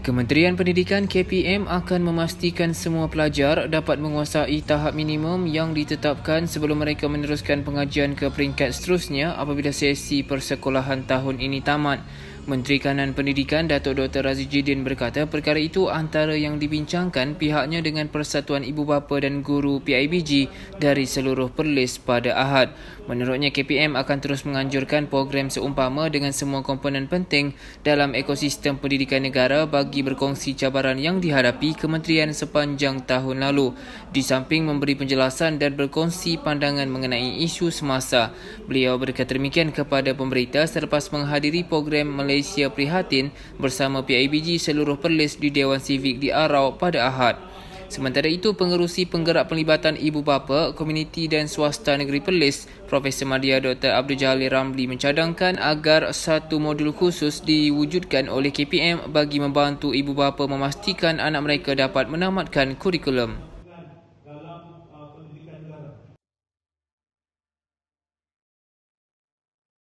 Kementerian Pendidikan KPM akan memastikan semua pelajar dapat menguasai tahap minimum yang ditetapkan sebelum mereka meneruskan pengajian ke peringkat seterusnya apabila sesi persekolahan tahun ini tamat. Menteri Kanan Pendidikan Datuk Dr. Razi Jidin berkata perkara itu antara yang dibincangkan pihaknya dengan Persatuan Ibu Bapa dan Guru PIBG dari seluruh Perlis pada Ahad. Menurutnya KPM akan terus menganjurkan program seumpama dengan semua komponen penting dalam ekosistem pendidikan negara bagi berkongsi cabaran yang dihadapi kementerian sepanjang tahun lalu. Di samping memberi penjelasan dan berkongsi pandangan mengenai isu semasa, beliau berkata demikian kepada pemberita selepas menghadiri program Malaysia Malaysia prihatin bersama PIBG seluruh Perlis di Dewan Sivik di Arau pada Ahad. Sementara itu, pengerusi penggerak pelibatan ibu bapa, komuniti dan swasta negeri Perlis, Profesor Madia Dr. Abdul Jalil Ramli mencadangkan agar satu modul khusus diwujudkan oleh KPM bagi membantu ibu bapa memastikan anak mereka dapat menamatkan kurikulum.